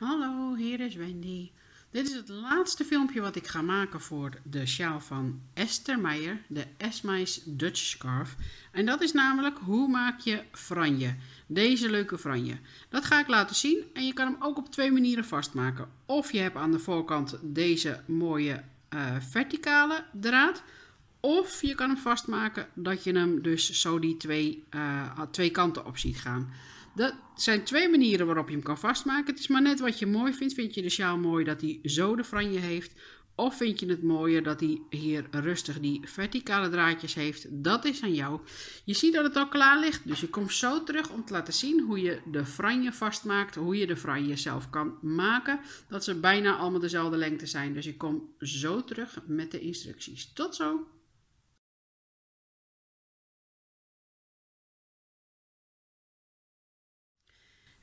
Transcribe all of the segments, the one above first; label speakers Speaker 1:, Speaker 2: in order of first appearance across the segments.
Speaker 1: Hallo, hier is Wendy. Dit is het laatste filmpje wat ik ga maken voor de sjaal van Esther Meijer, de Esmais Dutch Scarf. En dat is namelijk hoe maak je franje, deze leuke franje. Dat ga ik laten zien en je kan hem ook op twee manieren vastmaken. Of je hebt aan de voorkant deze mooie eh, verticale draad, of je kan hem vastmaken dat je hem dus zo die twee, eh, twee kanten op ziet gaan. Dat zijn twee manieren waarop je hem kan vastmaken. Het is maar net wat je mooi vindt. Vind je de sjaal mooi dat hij zo de franje heeft? Of vind je het mooier dat hij hier rustig die verticale draadjes heeft? Dat is aan jou. Je ziet dat het al klaar ligt. Dus ik kom zo terug om te laten zien hoe je de franje vastmaakt. Hoe je de franje zelf kan maken. Dat ze bijna allemaal dezelfde lengte zijn. Dus ik kom zo terug met de instructies. Tot zo!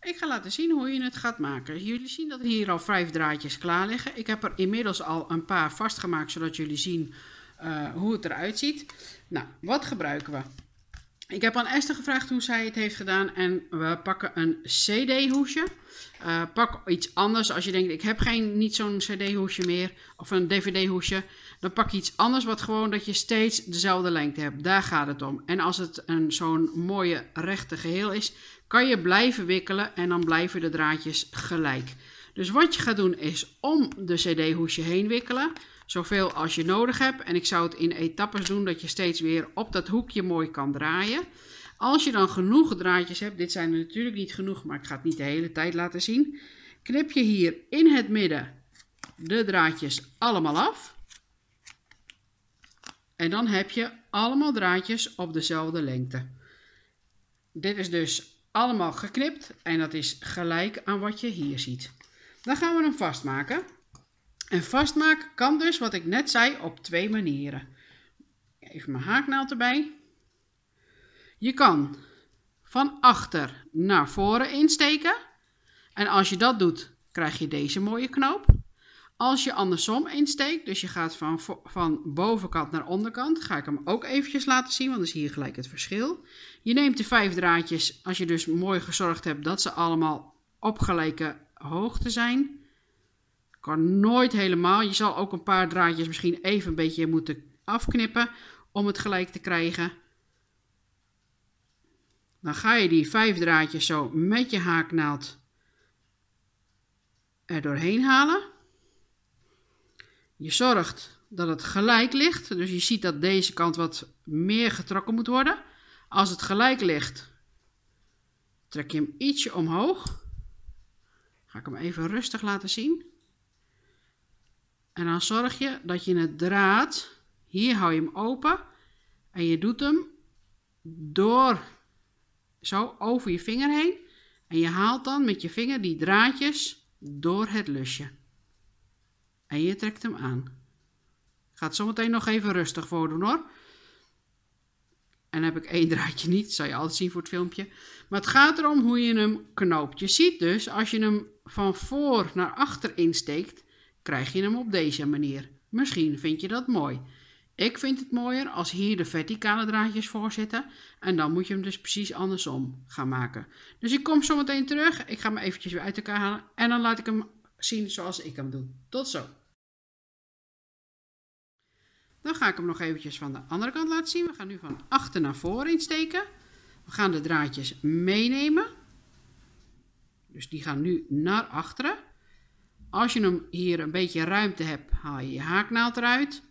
Speaker 1: Ik ga laten zien hoe je het gaat maken. Jullie zien dat hier al vijf draadjes klaar liggen. Ik heb er inmiddels al een paar vastgemaakt, zodat jullie zien eh, hoe het eruit ziet. Nou, wat gebruiken we? Ik heb aan Esther gevraagd hoe zij het heeft gedaan en we pakken een CD-hoesje. Eh, pak iets anders als je denkt, ik heb geen, niet zo'n CD-hoesje meer of een DVD-hoesje. Dan pak je iets anders wat gewoon dat je steeds dezelfde lengte hebt. Daar gaat het om. En als het een zo'n mooie rechte geheel is, kan je blijven wikkelen en dan blijven de draadjes gelijk. Dus wat je gaat doen is om de cd-hoesje heen wikkelen, zoveel als je nodig hebt. En ik zou het in etappes doen, dat je steeds weer op dat hoekje mooi kan draaien. Als je dan genoeg draadjes hebt, dit zijn er natuurlijk niet genoeg, maar ik ga het niet de hele tijd laten zien. Knip je hier in het midden de draadjes allemaal af. En dan heb je allemaal draadjes op dezelfde lengte. Dit is dus allemaal geknipt en dat is gelijk aan wat je hier ziet. Dan gaan we hem vastmaken. En vastmaken kan dus, wat ik net zei, op twee manieren. Even mijn haaknaald erbij. Je kan van achter naar voren insteken. En als je dat doet, krijg je deze mooie knoop. Als je andersom insteekt, dus je gaat van, van bovenkant naar onderkant, ga ik hem ook eventjes laten zien, want dan zie je gelijk het verschil. Je neemt de vijf draadjes, als je dus mooi gezorgd hebt dat ze allemaal op gelijke hoogte zijn. Kan nooit helemaal, je zal ook een paar draadjes misschien even een beetje moeten afknippen om het gelijk te krijgen. Dan ga je die vijf draadjes zo met je haaknaald er doorheen halen. Je zorgt dat het gelijk ligt. Dus je ziet dat deze kant wat meer getrokken moet worden. Als het gelijk ligt, trek je hem ietsje omhoog. Ga ik hem even rustig laten zien. En dan zorg je dat je het draad, hier hou je hem open en je doet hem door, zo over je vinger heen. En je haalt dan met je vinger die draadjes door het lusje. En je trekt hem aan. Gaat ga zometeen nog even rustig voor hoor. En heb ik één draadje niet, dat zal je altijd zien voor het filmpje. Maar het gaat erom hoe je hem knoopt. Je ziet dus, als je hem van voor naar achter insteekt, krijg je hem op deze manier. Misschien vind je dat mooi. Ik vind het mooier als hier de verticale draadjes voor zitten. En dan moet je hem dus precies andersom gaan maken. Dus ik kom zo meteen terug. Ik ga hem eventjes weer uit elkaar halen. En dan laat ik hem zien zoals ik hem doe. Tot zo. Dan ga ik hem nog eventjes van de andere kant laten zien. We gaan nu van achter naar voren insteken. We gaan de draadjes meenemen. Dus die gaan nu naar achteren. Als je hem hier een beetje ruimte hebt, haal je je haaknaald eruit.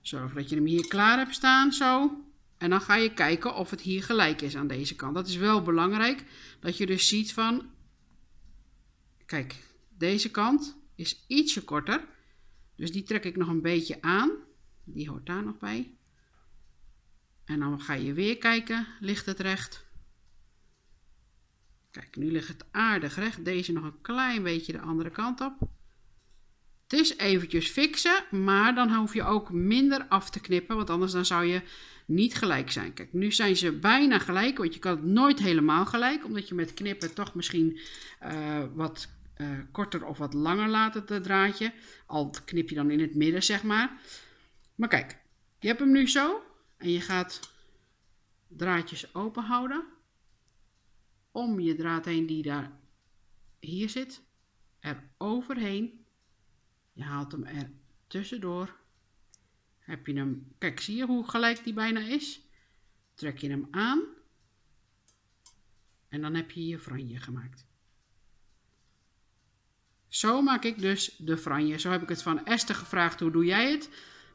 Speaker 1: Zorg dat je hem hier klaar hebt staan, zo. En dan ga je kijken of het hier gelijk is aan deze kant. Dat is wel belangrijk, dat je dus ziet van... Kijk, deze kant is ietsje korter. Dus die trek ik nog een beetje aan. Die hoort daar nog bij. En dan ga je weer kijken, ligt het recht? Kijk, nu ligt het aardig recht. Deze nog een klein beetje de andere kant op. Het is eventjes fixen, maar dan hoef je ook minder af te knippen, want anders dan zou je niet gelijk zijn. Kijk, nu zijn ze bijna gelijk, want je kan het nooit helemaal gelijk, omdat je met knippen toch misschien eh, wat eh, korter of wat langer laat het draadje. Al knip je dan in het midden, zeg maar. Maar kijk, je hebt hem nu zo en je gaat draadjes open houden om je draad heen die daar hier zit, er overheen. Je haalt hem er tussendoor. Heb je hem, kijk zie je hoe gelijk die bijna is? Trek je hem aan en dan heb je je franje gemaakt. Zo maak ik dus de franje. Zo heb ik het van Esther gevraagd, hoe doe jij het?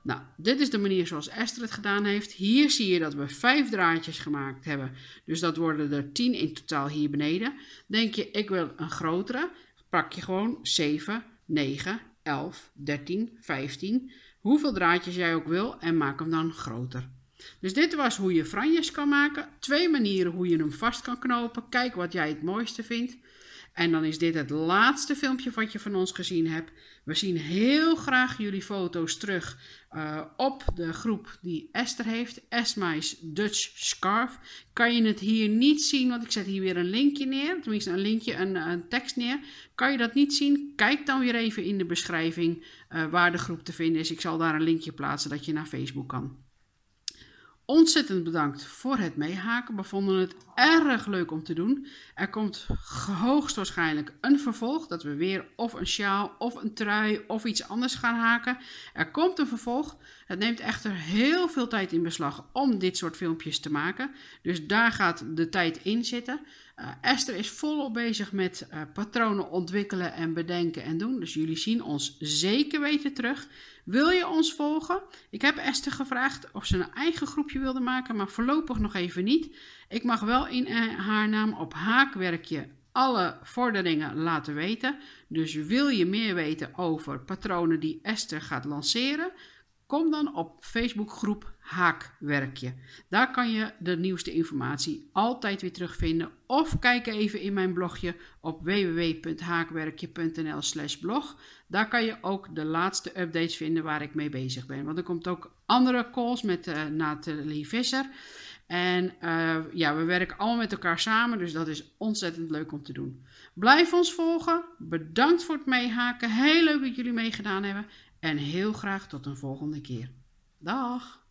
Speaker 1: Nou, dit is de manier zoals Esther het gedaan heeft. Hier zie je dat we vijf draadjes gemaakt hebben. Dus dat worden er tien in totaal hier beneden. Denk je, ik wil een grotere. Pak je gewoon 7, 9, 11, 13, 15. Hoeveel draadjes jij ook wil en maak hem dan groter. Dus dit was hoe je franjes kan maken. Twee manieren hoe je hem vast kan knopen. Kijk wat jij het mooiste vindt. En dan is dit het laatste filmpje wat je van ons gezien hebt. We zien heel graag jullie foto's terug eh, op de groep die Esther heeft. Esmai's Dutch Scarf. Kan je het hier niet zien, want ik zet hier weer een linkje neer. Tenminste een linkje, een, een tekst neer. Kan je dat niet zien? Kijk dan weer even in de beschrijving eh, waar de groep te vinden is. Ik zal daar een linkje plaatsen dat je naar Facebook kan. Ontzettend bedankt voor het meehaken. We vonden het erg leuk om te doen. Er komt hoogstwaarschijnlijk een vervolg. Dat we weer of een sjaal of een trui of iets anders gaan haken. Er komt een vervolg. Het neemt echter heel veel tijd in beslag om dit soort filmpjes te maken. Dus daar gaat de tijd in zitten. Eh, Esther is volop bezig met eh, patronen ontwikkelen en bedenken en doen. Dus jullie zien ons zeker weten terug. Wil je ons volgen? Ik heb Esther gevraagd of ze een eigen groepje wilde maken, maar voorlopig nog even niet. Ik mag wel in haar naam op haakwerkje alle vorderingen laten weten. Dus wil je meer weten over patronen die Esther gaat lanceren? Kom dan op Facebookgroep Haakwerkje. Daar kan je de nieuwste informatie altijd weer terugvinden. Of kijk even in mijn blogje op wwwhaakwerkjenl blog. Daar kan je ook de laatste updates vinden waar ik mee bezig ben. Want er komt ook andere calls met uh, Nathalie Visser. En eh, ja, we werken allemaal met elkaar samen, dus dat is ontzettend leuk om te doen. Blijf ons volgen. Bedankt voor het meehaken. Heel leuk dat jullie meegedaan hebben. En heel graag tot een volgende keer. Dag!